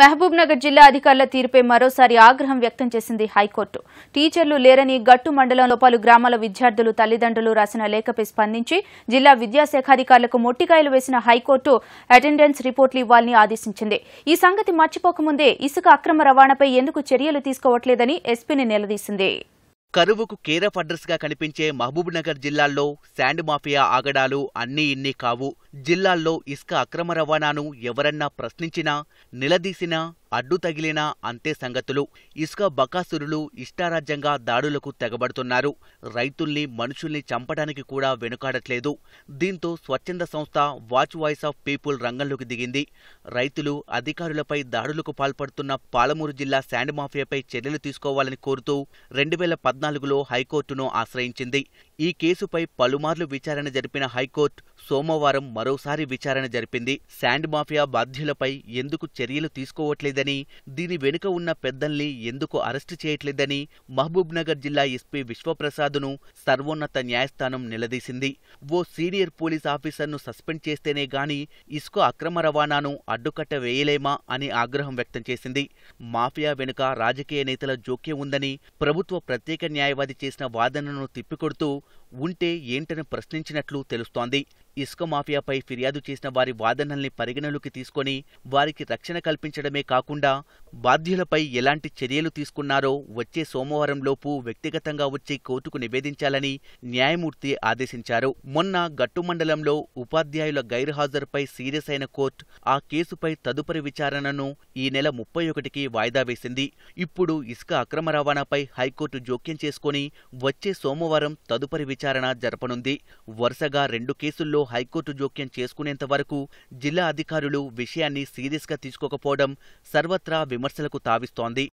మహబూబ్నగర్ జిల్లా అధికారుల తీరుపై మరోసారి ఆగ్రహం వ్యక్తం చేసింది హైకోర్టు టీచర్లు లేరని గట్టు మండలంలో పలు గ్రామాల విద్యార్థులు తల్లిదండ్రులు రాసిన లేఖపై స్పందించి జిల్లా విద్యాశాఖాధికారులకు మొట్టికాయలు వేసిన హైకోర్టు అటెండెన్స్ రిపోర్టులు ఇవ్వాలని ఆదేశించింది ఈ సంగతి మర్చిపోకముందే ఇసుక అక్రమ రవాణాపై ఎందుకు చర్యలు తీసుకోవట్లేదని ఎస్పీని నిలదీసింది కరువుకు కేరఫ్ అడ్రస్గా కనిపించే మహబూబ్నగర్ జిల్లాల్లో శాండ్ మాఫియా ఆగడాలు అన్నీ ఇన్ని కావు జిల్లాల్లో ఇసుక అక్రమ రవాణాను ఎవరన్నా ప్రశ్నించినా నిలదీసినా అడ్డు తగిలినా అంతే సంగతులు ఇసుక బకాసురులు ఇష్టారాజ్యంగా దాడులకు తెగబడుతున్నారు రైతుల్ని మనుషుల్ని చంపడానికి కూడా వెనుకాడట్లేదు దీంతో స్వచ్ఛంద సంస్థ వాచ్ వాయిస్ ఆఫ్ పీపుల్ రంగంలోకి దిగింది రైతులు అధికారులపై దాడులకు పాల్పడుతున్న పాలమూరు జిల్లా శాండ్ మాఫియాపై చర్యలు తీసుకోవాలని కోరుతూ రెండు వేల పద్నాలుగులో హైకోర్టును ఆశ్రయించింది ఈ కేసుపై పలుమార్లు విచారణ జరిపిన హైకోర్టు సోమవారం మరోసారి విచారణ జరిపింది శాండ్ మాఫియా బాధ్యులపై ఎందుకు చర్యలు తీసుకోవట్లేదని దీని వెనుక ఉన్న పెద్దల్ని ఎందుకు అరెస్టు చేయట్లేదని మహబూబ్నగర్ జిల్లా ఎస్పీ విశ్వప్రసాద్ను సర్వోన్నత న్యాయస్థానం నిలదీసింది ఓ సీనియర్ పోలీస్ ఆఫీసర్ను సస్పెండ్ చేస్తేనే గాని ఇసుక అక్రమ రవాణాను అడ్డుకట్ట వేయలేమా అని ఆగ్రహం వ్యక్తం చేసింది మాఫియా వెనుక రాజకీయ నేతల జోక్యం ఉందని ప్రభుత్వ ప్రత్యేక న్యాయవాది చేసిన వాదనను తిప్పికొడుతూ ఉంటే ఏంటని ప్రశ్నించినట్లు తెలుస్తోంది ఇసుక మాఫియాపై ఫిర్యాదు చేసిన వారి వాదనల్ని పరిగణలోకి తీసుకొని వారికి రక్షణ కల్పించడమే కాకుండా బాధ్యులపై ఎలాంటి చర్యలు తీసుకున్నారో వచ్చే సోమవారం లోపు వ్యక్తిగతంగా వచ్చి కోర్టుకు నివేదించాలని న్యాయమూర్తి ఆదేశించారు మొన్న గట్టు మండలంలో ఉపాధ్యాయుల గైర్హాజరుపై సీరియస్ అయిన కోర్టు ఆ కేసుపై తదుపరి విచారణను ఈ నెల ముప్పై ఒకటికి వాయిదా వేసింది ఇప్పుడు ఇసుక అక్రమ రవాణాపై హైకోర్టు జోక్యం చేసుకుని వచ్చే సోమవారం తదుపరి విచారణ జరపనుంది వరుసగా రెండు కేసుల్లో విషయంలో హైకోర్టు జోక్యం చేసుకునేంత వరకు జిల్లా అధికారులు విషయాన్ని సీరియస్గా తీసుకోకపోవడం సర్వత్రా విమర్శలకు తావిస్తోంది